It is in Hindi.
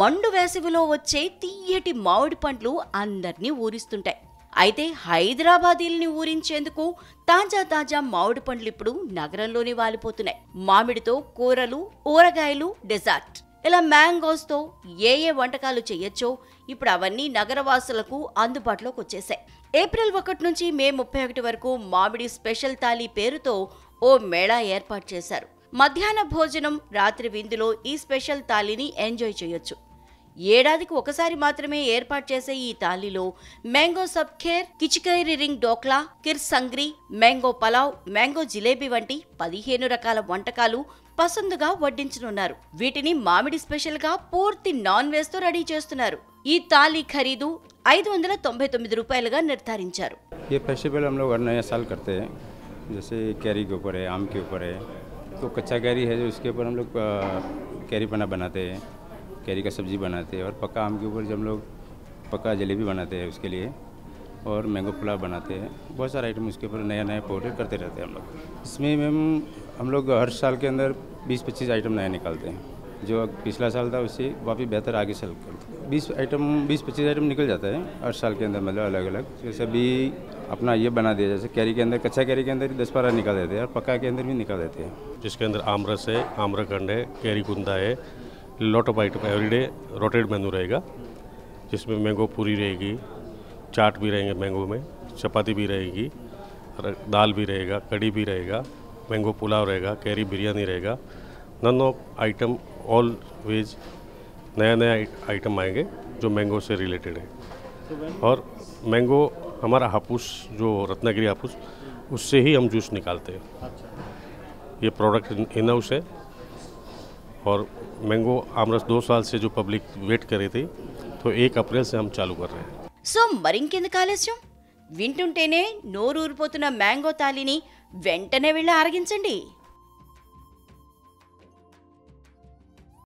మండు వేసవిలో వచ్చే తీయటి మామిడి పండ్లు అందరినీ ఊరిస్తుంటాయి అయితే హైదరాబాదీల్ని ఊరించేందుకు తాజా తాజా మామిడి పండ్లు ఇప్పుడు నగరంలోనే వాలిపోతున్నాయి మామిడితో కూరలు ఊరగాయలు డెజర్ట్ ఇలా మ్యాంగోస్తో ఏ ఏ వంటకాలు చేయొచ్చో ఇప్పుడు అవన్నీ నగరవాసులకు అందుబాటులోకి వచ్చేసాయి ఏప్రిల్ ఒకటి నుంచి మే ముప్పై ఒకటి వరకు మామిడి స్పెషల్ తాలీ పేరుతో ఓ మేళా ఏర్పాటు చేశారు మధ్యాహ్న భోజనం రాత్రి విందులో ఈ స్పెషల్ తాలిని ఎంజాయ్ చేయొచ్చు ఏడాదికి ఒకసారి మాత్రమే ఏర్పాటు చేసే ఈ తాలీలో మ్యాంగో సబ్ ఖేర్ కిచికైరి రింగ్ డోక్లా కిర్ సంగ్రీ మ్యాంగో పలావ్ మ్యాంగో జిలేబీ వంటి పదిహేను రకాల వంటకాలు పసందుగా వడ్డించనున్నారు వీటిని మామిడి స్పెషల్గా పూర్తి నాన్ వెజ్తో రెడీ చేస్తున్నారు ఈ తాలీ ఖరీదు ఐదు వందల తొంభై తొమ్మిది రూపాయలుగా నిర్ధారించారు ఈ ఫెస్టివల్ లో लोग हर नए साल करते हैं जैसे तो कच्चा कैरी है जो उसके ऊपर हम लोग कैरी पना बनाते हैं कैरी का सब्जी बनाते हैं और पक्का आम के ऊपर जो हम लोग पक्का जलेबी बनाते हैं उसके लिए और मैंगो पुलाव बनाते हैं बहुत सारे आइटम उसके ऊपर नया नया पोर्ट्रेट करते रहते हैं हम लोग इसमें मैम हम लोग हर साल के अंदर बीस पच्चीस आइटम नया निकालते हैं जो पिछला साल था उससे काफ़ी बेहतर आगे सेल कर बीस आइटम बीस पच्चीस आइटम निकल जाता है हर साल के अंदर मतलब अलग अलग जैसे अभी अपना ये बना दिया जैसे कैरी के अंदर कच्चा कैरी के अंदर दस बारह निकाल देते हैं और पक्का के अंदर भी निकाल देते हैं जिसके अंदर आमरस है आम्रखंड है कैरी कुंदा है lot of item everyday rotated menu रहेगा जिसमें मैंगो पूरी रहेगी चाट भी रहेंगे मैंगो में चपाती भी रहेगी दाल भी रहेगा कड़ी भी रहेगा मैंगो पुलाव रहेगा कैरी बिरयानी रहेगा none of item all veg नया नया आइटम आएंगे जो मैंगो से रिलेटेड है और मैंगो हमारा हापुस जो रत्नागिरी हापुस उससे ही हम जूस निकालते हैं ये प्रोडक्ट इन हाउस है और मैंगो आमरस दो साल से जो पब्लिक वेट कर रही थी तो एक अप्रैल से हम चालू कर रहे हैं సో మరింకెందుకు ఆలస్యం विंटे नोरूर मैंगो ताली వెంటనే